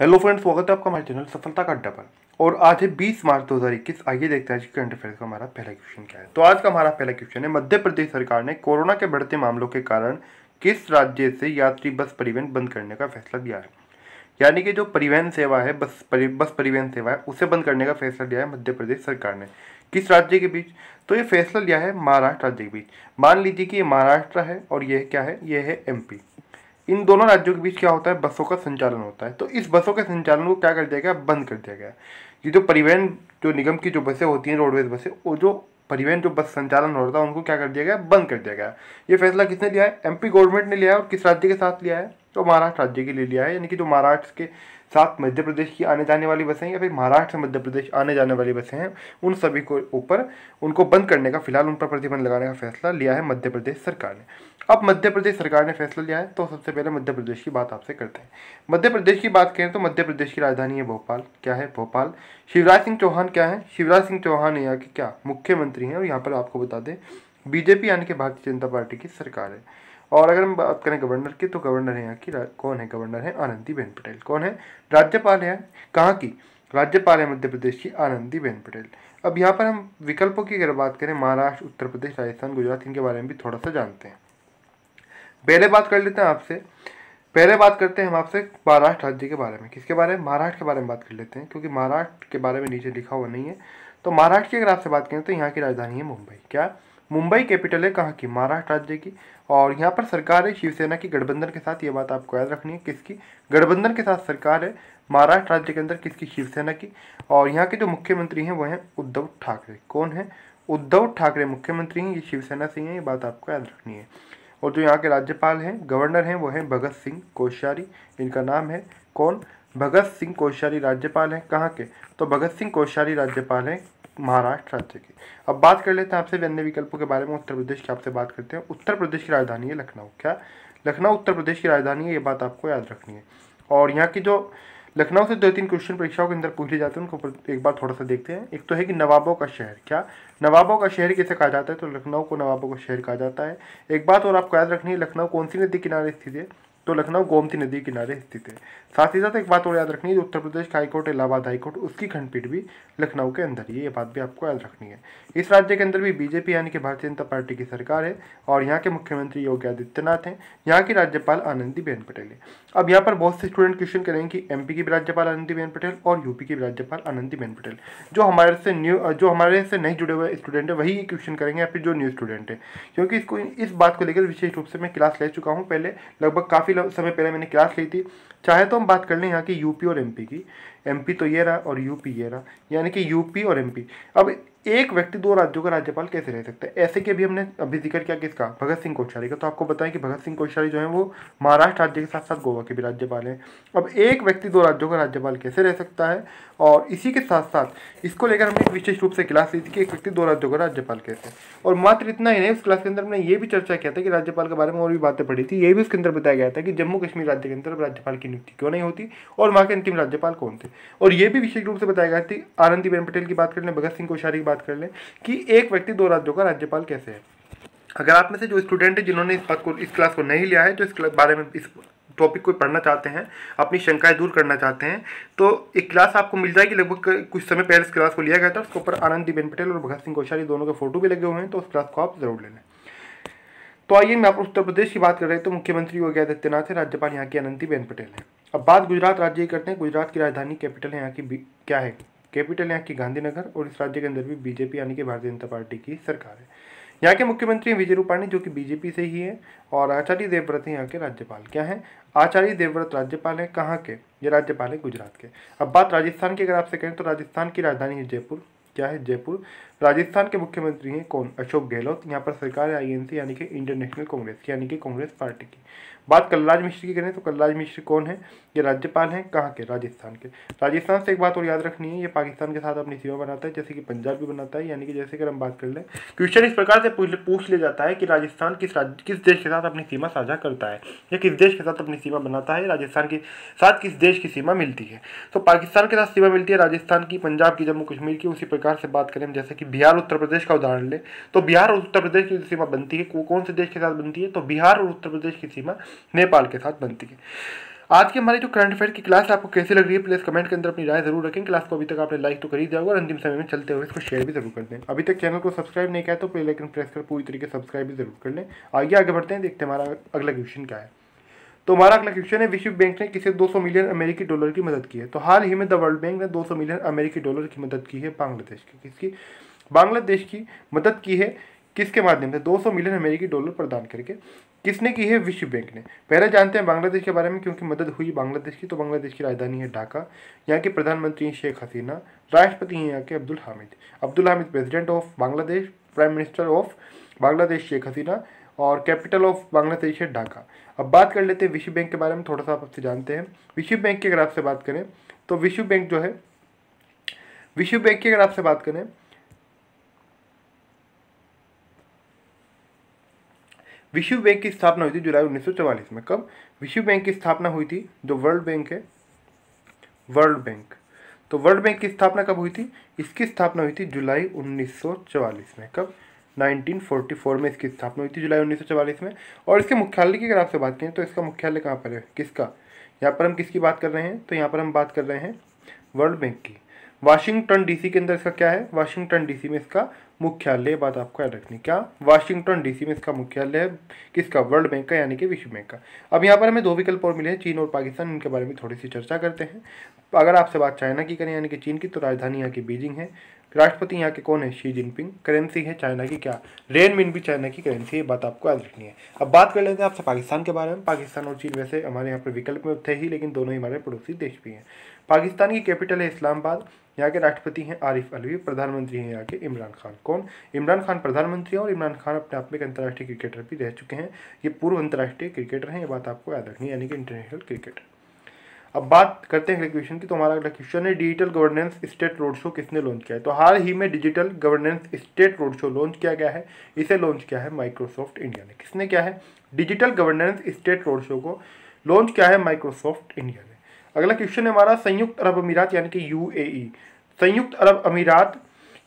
Hello friends स्वागत है आपका हमारे चैनल सफलता का अड्डा पर और आज है 20 मार्च 2021 आइए देखते हैं आज करंट अफेयर का हमारा पहला क्वेश्चन क्या है तो आज का हमारा पहला क्वेश्चन है मध्य प्रदेश सरकार ने कोरोना के बढ़ते मामलों के कारण किस राज्य से यात्री बस परिवहन बंद करने का फैसला लिया है यानी कि जो परिवहन सेवा है बस परि, बस परिवहन सेवा है उसे बंद करने का फैसला लिया है मध्य प्रदेश सरकार ने किस राज्य के बीच तो ये फैसला लिया है महाराष्ट्र राज्य के बीच मान लीजिए कि ये महाराष्ट्र है और यह क्या है यह है एमपी इन दोनों राज्यों के बीच क्या होता है बसों का संचालन होता है तो इस बसों के संचालन को क्या कर दिया गया बंद कर दिया गया ये जो परिवहन जो निगम की जो बसें होती हैं रोडवेज बसें वो जो परिवहन जो बस संचालन हो रहा था उनको क्या कर दिया गया बंद कर दिया गया ये फैसला किसने लिया है एमपी गवर्नमेंट ने लिया है और किस राज्य के साथ लिया है तो महाराष्ट्र राज्य के लिए लिया है यानी कि जो महाराष्ट्र के साथ मध्य प्रदेश की आने जाने वाली बसें या फिर महाराष्ट्र से मध्य प्रदेश आने जाने वाली बसें हैं उन सभी को ऊपर उनको बंद करने का फिलहाल उन पर प्रतिबंध लगाने का फैसला लिया है मध्य प्रदेश सरकार ने अब मध्य प्रदेश सरकार ने फैसला लिया है तो सबसे पहले मध्य प्रदेश की बात आपसे करते हैं मध्य प्रदेश की बात करें तो मध्य प्रदेश की राजधानी है भोपाल क्या है भोपाल शिवराज सिंह चौहान क्या है शिवराज सिंह चौहान यहाँ के क्या मुख्यमंत्री हैं और यहाँ पर आपको बता दें बीजेपी यानी कि भारतीय जनता पार्टी की सरकार है और अगर हम बात करें गवर्नर की तो गवर्नर है यहाँ की कौन है गवर्नर है आनंदीबेन पटेल कौन है राज्यपाल है कहाँ की राज्यपाल है मध्य प्रदेश की आनंदीबेन पटेल अब यहाँ पर हम विकल्पों की अगर बात करें महाराष्ट्र उत्तर प्रदेश राजस्थान गुजरात इनके बारे में भी थोड़ा सा जानते हैं पहले बात कर लेते हैं आपसे पहले बात करते हैं हम आपसे महाराष्ट्र राज्य के बारे में किसके बारे में महाराष्ट्र के बारे में बात कर लेते हैं क्योंकि महाराष्ट्र के बारे में नीचे लिखा हुआ नहीं है तो महाराष्ट्र की अगर आपसे बात करें तो यहाँ की राजधानी है मुंबई क्या मुंबई कैपिटल है कहाँ की महाराष्ट्र राज्य की और यहाँ पर सरकार है शिवसेना की गठबंधन के साथ ये बात आपको याद रखनी है किसकी गठबंधन के साथ सरकार है महाराष्ट्र राज्य के अंदर किसकी शिवसेना की और यहाँ के जो मुख्यमंत्री हैं वह हैं उद्धव ठाकरे कौन है उद्धव ठाकरे मुख्यमंत्री हैं ये शिवसेना से ही हैं ये बात आपको याद रखनी है और जो यहाँ के राज्यपाल हैं गवर्नर हैं वो हैं भगत सिंह कोश्यारी इनका नाम है कौन भगत सिंह कोश्यारी राज्यपाल हैं कहाँ के तो भगत सिंह कोश्यारी राज्यपाल हैं महाराष्ट्र राज्य की अब बात कर लेते हैं आपसे अन्य विकल्पों के बारे में उत्तर प्रदेश की आपसे बात करते हैं उत्तर प्रदेश की राजधानी है लखनऊ क्या लखनऊ उत्तर प्रदेश की राजधानी है ये बात आपको याद रखनी है और यहाँ की जो लखनऊ से दो तीन क्वेश्चन परीक्षाओं के अंदर पूछे जाते हैं उनको एक बार थोड़ा सा देखते हैं एक तो है कि नवाबों का शहर क्या नवाबों का शहर किसे कहा जाता है तो लखनऊ को नवाबों का शहर कहा जाता है एक बात और आपको याद रखनी है लखनऊ कौन सी नदी किनारे स्थित है तो लखनऊ गोमती नदी के किनारे स्थित है साथ ही साथ एक बात और याद रखनी है उत्तर प्रदेश का हाईकोर्ट इलाहाबाद हाईकोर्ट उसकी खंडपीठ भी लखनऊ के अंदर ही ये बात भी आपको याद रखनी है इस राज्य के अंदर भी बीजेपी यानी कि भारतीय जनता पार्टी की सरकार है और यहाँ के मुख्यमंत्री योगी आदित्यनाथ हैं यहाँ की राज्यपाल आनंदीबेन पटेल है अब यहाँ पर बहुत से स्टूडेंट क्वेश्चन करेंगे कि एमपी की भी राज्यपाल आनंदीबेन पटेल और यूपी की भी राज्यपाल आनंदीबेन पटेल जो हमारे से न्यू जो हमारे से नहीं जुड़े हुए स्टूडेंट है वही क्वेश्चन करेंगे या फिर जो न्यू स्टूडेंट है क्योंकि इसको इस बात को लेकर विशेष रूप से मैं क्लास ले चुका हूँ पहले लगभग काफ़ी काफ़ी समय पहले मैंने क्लास ली थी चाहे तो हम बात कर लें यहाँ की यूपी और एमपी की एमपी तो ये रहा और यूपी ये रहा यानी कि यूपी और एमपी अब एक व्यक्ति दो राज्यों का राज्यपाल कैसे रह सकता है ऐसे के अभी हमने अभी जिक्र किया किसका भगत सिंह कोश्यारी का तो आपको बताएं कि भगत सिंह कोश्यारी जो है वो महाराष्ट्र राज्य के साथ साथ गोवा के भी राज्यपाल हैं अब एक व्यक्ति दो राज्यों का राज्यपाल कैसे रह सकता है और इसी के साथ साथ इसको लेकर हमने विशेष रूप से क्लास ली थी कि एक व्यक्ति दो राज्यों का राज्यपाल कैसे और मात्र इतना ही नहीं उस क्लास के अंदर हमने ये भी चर्चा किया था कि राज्यपाल के बारे में और भी बातें पढ़ी थी ये भी उसके अंदर बताया गया था कि जम्मू कश्मीर राज्य के अंदर राज्यपाल की नियुक्ति क्यों नहीं होती और वहाँ के अंतिम राज्यपाल कौन थे और ये भी विशेष रूप से बताया गया था आनंदीबेन पटेल की बात कर भगत सिंह कोश्यारी की बात बात कर लें कि एक व्यक्ति दो राज्यों का राज्यपाल कैसे है अगर आप में से जो स्टूडेंट है जिन्होंने इस बात को इस क्लास को नहीं लिया है जो इस बारे में इस टॉपिक को पढ़ना चाहते हैं अपनी शंकाएं दूर करना चाहते हैं तो एक क्लास आपको मिल जाएगी लगभग कुछ समय पहले इस क्लास को लिया गया था उसके ऊपर आनंदी बेन पटेल और भगत सिंह कोश्यारी दोनों के फोटो भी लगे हुए हैं तो उस क्लास को आप जरूर लें तो आइए मैं आप उत्तर प्रदेश की बात कर रहे हैं तो मुख्यमंत्री योगी आदित्यनाथ है राज्यपाल यहाँ की आनंदीबेन पटेल है अब बात गुजरात राज्य की करते हैं गुजरात की राजधानी कैपिटल है यहाँ की क्या है कैपिटल यहाँ की गांधीनगर और इस राज्य के अंदर भी बीजेपी यानी कि भारतीय जनता पार्टी की सरकार है यहाँ के मुख्यमंत्री हैं विजय रूपाणी जो कि बीजेपी से ही है और आचार्य देवव्रत हैं यहाँ के राज्यपाल क्या हैं आचार्य देवव्रत राज्यपाल हैं कहाँ के ये राज्यपाल हैं गुजरात के अब बात राजस्थान की अगर आपसे करें तो राजस्थान की राजधानी है जयपुर क्या है जयपुर राजस्थान के मुख्यमंत्री हैं कौन अशोक गहलोत यहाँ पर सरकार है आईएनसी यानी कि इंडियन नेशनल कांग्रेस यानी कि कांग्रेस पार्टी की बात कलराज मिश्र की करें तो कलराज मिश्र कौन है ये राज्यपाल हैं कहाँ के राजस्थान के राजस्थान से एक बात और याद रखनी है ये पाकिस्तान के साथ अपनी सीमा बनाता है जैसे कि पंजाब भी बनाता है यानी कि जैसे अगर हम बात कर लें क्वेश्चन इस प्रकार से पूछ लिया जाता है कि राजस्थान किस राज्य किस देश के साथ अपनी सीमा साझा करता है या किस देश के साथ अपनी सीमा बनाता है राजस्थान के साथ किस देश की सीमा मिलती है तो पाकिस्तान के साथ सीमा मिलती है राजस्थान की पंजाब की जम्मू कश्मीर की उसी प्रकार से बात करें जैसे कि बिहार उत्तर प्रदेश का उदाहरण ले तो बिहार और उत्तर प्रदेश की सीमा बनती है कौन से देश के साथ बनती है तो बिहार और उत्तर प्रदेश की सीमा नेपाल के साथ बनती है आज की हमारी जो करंट अफेयर की क्लास आपको कैसी लग रही है प्लीज़ कमेंट के अंदर अपनी राय जरूर रखें क्लास को अभी तक आपने लाइक तो कर ही दिया होगा और अंतिम समय में चलते हुए इसको शेयर भी जरूर कर दें अभी तक चैनल को सब्सक्राइब नहीं किया तो प्ले लेकिन प्रेस कर पूरी तरीके सब्सक्राइब भी जरूर कर लें आगे आगे बढ़ते हैं देखते हैं हमारा अगला क्वेश्चन क्या है तो हमारा अगला क्वेश्चन है विश्व बैंक ने किसे 200 मिलियन अमेरिकी डॉलर की मदद की है तो हाल ही में द वर्ल्ड बैंक ने 200 मिलियन अमेरिकी डॉलर की मदद की है बांग्लादेश की किसकी बांग्लादेश की मदद की है किसके माध्यम से 200 मिलियन अमेरिकी डॉलर प्रदान करके किसने की है विश्व बैंक ने पहले जानते हैं बांग्लादेश के बारे में क्योंकि मदद हुई बांग्लादेश की तो बांग्लादेश की राजधानी है ढाका यहाँ के प्रधानमंत्री हैं शेख हसीना राष्ट्रपति हैं यहाँ के Abdul Hamid Abdul Hamid president of Bangladesh prime minister of Bangladesh Sheikh Hasina और कैपिटल ऑफ बांग्लादेश है ढाका अब बात कर लेते हैं विश्व बैंक के बारे में थोड़ा सा आप आपसे जानते हैं विश्व बैंक की अगर आपसे बात करें तो विश्व बैंक जो है विश्व बैंक की अगर आपसे बात करें विश्व बैंक की स्थापना हुई थी जुलाई चवालीस में कब विश्व बैंक की स्थापना हुई थी जो वर्ल्ड बैंक है वर्ल्ड बैंक तो वर्ल्ड बैंक की स्थापना कब हुई थी इसकी स्थापना हुई थी जुलाई 1944 में कब 1944 में इसकी स्थापना हुई थी जुलाई 1944 में और इसके मुख्यालय की अगर आपसे बात करें तो इसका मुख्यालय कहाँ पर है किसका यहाँ पर हम किसकी बात कर रहे हैं तो यहाँ पर हम बात कर रहे हैं वर्ल्ड बैंक की वाशिंगटन डीसी के अंदर इसका क्या है वाशिंगटन डीसी में इसका मुख्यालय बात आपको याद रखनी क्या वाशिंगटन डीसी में इसका मुख्यालय है किसका वर्ल्ड बैंक का यानी कि विश्व बैंक का अब यहाँ पर हमें दो विकल्प और मिले हैं चीन और पाकिस्तान इनके बारे में थोड़ी सी चर्चा करते हैं अगर आपसे बात चाइना की करें यानी कि चीन की तो राजधानी यहाँ की बीजिंग है राष्ट्रपति यहाँ के कौन है शी जिनपिंग करेंसी है चाइना की क्या रेन मिन भी चाइना की करेंसी है बात आपको याद रखनी है अब बात कर लेते हैं आपसे पाकिस्तान के बारे में पाकिस्तान और चीन वैसे हमारे यहाँ पर विकल्प में थे ही लेकिन दोनों ही हमारे पड़ोसी देश भी हैं पाकिस्तान की कैपिटल है इस्लामाबाद यहाँ के राष्ट्रपति हैं आरिफ अलवी प्रधानमंत्री हैं यहाँ के इमरान खान कौन इमरान खान प्रधानमंत्री हैं और इमरान खान अपने आप में एक अंतर्राष्ट्रीय क्रिकेटर भी रह चुके हैं ये पूर्व अंतर्राष्ट्रीय क्रिकेटर हैं ये बात आपको याद रखनी है यानी कि इंटरनेशनल क्रिकेटर अब बात करते हैं अगले क्वेश्चन की तो हमारा अगला क्वेश्चन है digital governance state road show किसने लॉन्च किया है तो हाल ही में digital governance state road show launch किया गया है इसे लॉन्च किया है माइक्रोसॉफ्ट इंडिया ने किसने क्या है digital governance state road show को लॉन्च किया है माइक्रोसॉफ्ट इंडिया ने अगला क्वेश्चन है हमारा संयुक्त अरब अमीरात यानी कि यू e। संयुक्त अरब अमीरात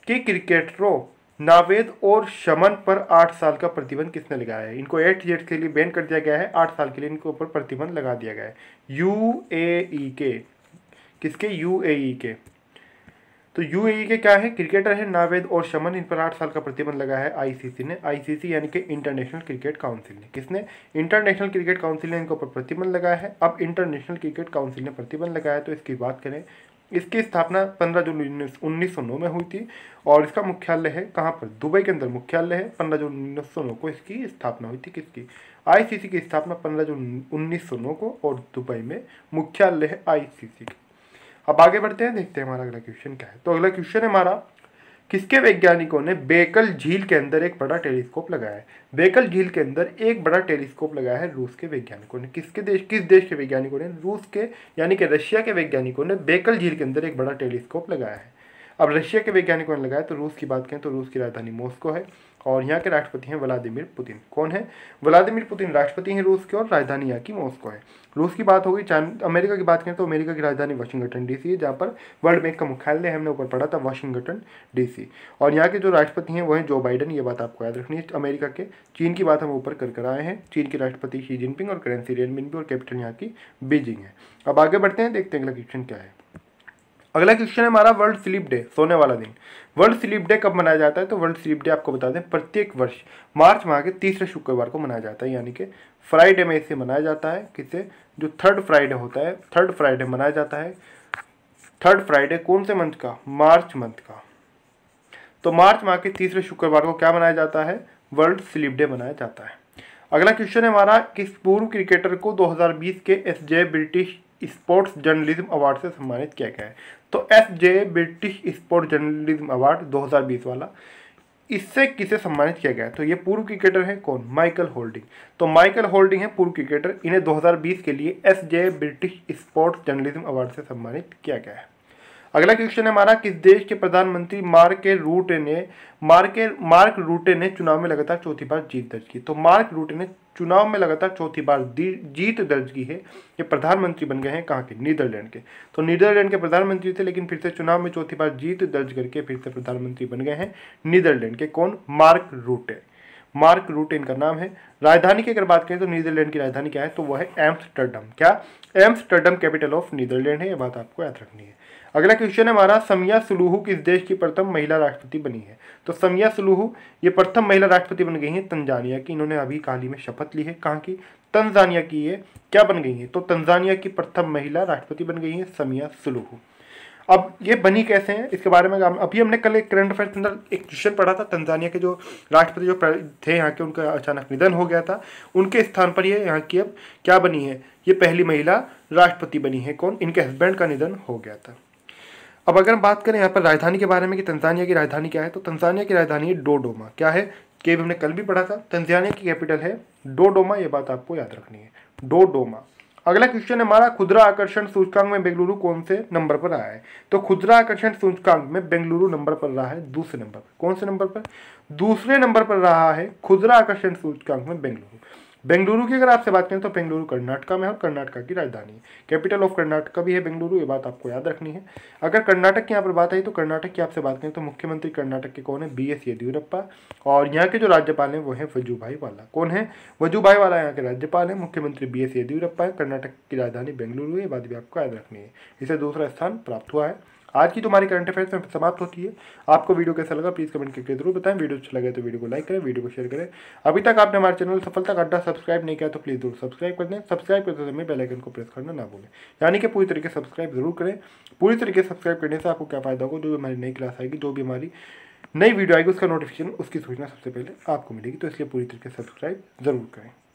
के क्रिकेटरों नावेद और शमन पर आठ साल का प्रतिबंध किसने लगाया है इनको एट ईयर के लिए बैन कर दिया गया है आठ साल के लिए इनके ऊपर प्रतिबंध लगा दिया गया है यू ए ई के किसके यू ए ई के तो यू ए e के क्या है क्रिकेटर है नावेद और शमन इन पर आठ साल का प्रतिबंध लगा है आईसीसी ने आईसीसी यानी कि इंटरनेशनल क्रिकेट काउंसिल ने किसने इंटरनेशनल क्रिकेट काउंसिल ने इनके ऊपर प्रतिबंध लगाया है अब इंटरनेशनल क्रिकेट काउंसिल ने प्रतिबंध लगाया है तो इसकी बात करें इसकी स्थापना 15 जून उन्नीस में हुई थी और इसका मुख्यालय है कहाँ पर दुबई के अंदर मुख्यालय है 15 जून उन्नीस को इसकी स्थापना हुई थी किसकी आईसीसी की स्थापना 15 जून उन्नीस को और दुबई में मुख्यालय है आईसीसी की अब आगे बढ़ते हैं देखते हैं हमारा अगला क्वेश्चन क्या है तो अगला क्वेश्चन है हमारा किसके वैज्ञानिकों ने बेकल झील के अंदर एक बड़ा टेलीस्कोप लगाया है बेकल झील के अंदर एक बड़ा टेलीस्कोप लगाया है रूस के वैज्ञानिकों ने किसके देश किस देश के वैज्ञानिकों ने रूस के यानी कि रशिया के वैज्ञानिकों ने बेकल झील के अंदर एक बड़ा टेलीस्कोप लगाया है अब रशिया के वैज्ञानिकों ने लगाया तो रूस की बात करें तो रूस की राजधानी मॉस्को है और यहाँ के राष्ट्रपति हैं व्लादिमिर पुतिन कौन है व्लादिमिर पुतिन राष्ट्रपति हैं रूस के और राजधानी यहाँ की मॉस्को है रूस की बात होगी अमेरिका की बात करें तो अमेरिका की राजधानी वाशिंगटन डीसी है जहाँ पर वर्ल्ड बैंक का मुख्यालय हमने ऊपर पढ़ा था वाशिंगटन डीसी और यहाँ के जो राष्ट्रपति हैं वो हैं जो बाइडन ये बात आपको याद रखनी है अमेरिका के चीन की बात हम ऊपर कर कर आए हैं चीन के राष्ट्रपति शी जिनपिंग और करेंसी रेनमिन और कैपिटल यहाँ की बीजिंग है अब आगे बढ़ते हैं देखते हैं अगला क्वेश्चन क्या है अगला क्वेश्चन है हमारा वर्ल्ड स्लीप डे सोने वाला दिन वर्ल्ड स्लीप डे कब मनाया जाता है तो वर्ल्ड स्लीप डे आपको बता दें प्रत्येक वर्ष मार्च माह के तीसरे शुक्रवार को मनाया जाता है यानी कि फ्राइडे में इसे मनाया जाता है किसे जो थर्ड फ्राइडे होता है थर्ड फ्राइडे मनाया जाता है थर्ड फ्राइडे कौन से मंथ का मार्च मंथ का तो मार्च माह के तीसरे शुक्रवार को क्या मनाया जाता है वर्ल्ड स्लीप डे मनाया जाता है अगला क्वेश्चन है हमारा किस पूर्व क्रिकेटर को 2020 के S British Sports Journalism Award से सम्मानित किया गया है तो S J British Sports Journalism Award 2020 वाला इससे किसे सम्मानित किया गया है तो ये पूर्व क्रिकेटर हैं कौन माइकल होल्डिंग तो माइकल होल्डिंग है पूर्व क्रिकेटर इन्हें 2020 के लिए S J British Sports Journalism Award से सम्मानित किया गया है अगला क्वेश्चन है हमारा किस देश के प्रधानमंत्री मार्क के रूटे ने मार्क के मार्क रूटे ने चुनाव में लगातार चौथी बार जीत दर्ज की तो मार्क रूटे ने चुनाव में लगातार चौथी बार जीत दर्ज की है ये प्रधानमंत्री बन गए हैं कहाँ के नीदरलैंड के तो नीदरलैंड के प्रधानमंत्री थे लेकिन फिर से चुनाव में चौथी बार जीत दर्ज करके फिर से प्रधानमंत्री बन गए हैं नीदरलैंड के कौन मार्क रूटे मार्क रूटे इनका नाम है राजधानी की अगर बात करें तो नीदरलैंड की राजधानी क्या है तो वह है एम्स्टर्डम क्या एम्स्टर्डम कैपिटल ऑफ नीदरलैंड है यह बात आपको याद रखनी है अगला क्वेश्चन है हमारा समिया सुलूहू किस देश की प्रथम महिला राष्ट्रपति बनी है तो समिया सुलूहू ये प्रथम महिला राष्ट्रपति बन गई हैं तंजानिया की इन्होंने अभी हाल ही में शपथ ली है कहाँ की तंजानिया की ये क्या बन गई हैं तो तंजानिया की प्रथम महिला राष्ट्रपति बन गई हैं समिया सुलूहू अब ये बनी कैसे हैं इसके बारे में अभी हमने कल एक करंट अफेयर के अंदर एक क्वेश्चन पढ़ा था तंजानिया के जो राष्ट्रपति जो थे यहाँ के उनका अचानक निधन हो गया था उनके स्थान पर ये यहाँ की अब क्या बनी है ये पहली महिला राष्ट्रपति बनी है कौन इनके हस्बैंड का निधन हो गया था अब अगर हम बात करें यहाँ पर राजधानी के बारे में कि तंजानिया की राजधानी क्या है तो तंजानिया की राजधानी है डोडोमा क्या है के हमने कल भी पढ़ा था तंजानिया की कैपिटल है डोडोमा ये बात आपको याद रखनी है डोडोमा अगला क्वेश्चन हमारा खुदरा आकर्षण सूचकांक में बेंगलुरु कौन से नंबर पर आया है तो खुदरा आकर्षण सूचकांक में बेंगलुरु नंबर पर रहा है दूसरे नंबर पर कौन से नंबर पर दूसरे नंबर पर रहा है खुदरा आकर्षण सूचकांक में बेंगलुरु बेंगलुरु की अगर आपसे बात करें तो बेंगलुरु कर्नाटका में है और कर्नाटका की राजधानी है कैपिटल ऑफ कर्नाटका भी है बेंगलुरु ये बात आपको याद रखनी है अगर कर्नाटक की यहाँ पर बात आई तो कर्नाटक की आपसे बात करें तो मुख्यमंत्री कर्नाटक के कौन है बी एस येदियुरप्पा और यहाँ के जो राज्यपाल हैं वो हैं वजूभाई वाला कौन है वजूभाई वाला यहाँ के राज्यपाल है मुख्यमंत्री बी एस येदियुरप्पा है कर्नाटक की राजधानी बेंगलुरु ये बात भी आपको याद रखनी है इसे दूसरा स्थान प्राप्त हुआ है आज की तुम्हारी करंट अफेयर्स में समाप्त होती है आपको वीडियो कैसा लगा प्लीज़ कमेंट करके जरूर बताएं वीडियो अच्छा लगे तो वीडियो को लाइक करें वीडियो को शेयर करें अभी तक आपने हमारे चैनल सफलता अड्डा सब्सक्राइब नहीं किया तो प्लीज़ जरूर सब्सक्राइब कर दें सब्सक्राइब करते समय बेलाइकन को प्रेस करना ना भूलें यानी कि पूरी तरीके सब्सक्राइब जरूर करें पूरी तरीके सब्सक्राइब करने से आपको क्या फायदा होगा जो भी हमारी नई क्लास आएगी जो भी हमारी नई वीडियो आएगी उसका नोटिफिकेशन उसकी सूचना सबसे पहले आपको मिलेगी तो इसलिए पूरी तरीके सब्सक्राइब जरूर करें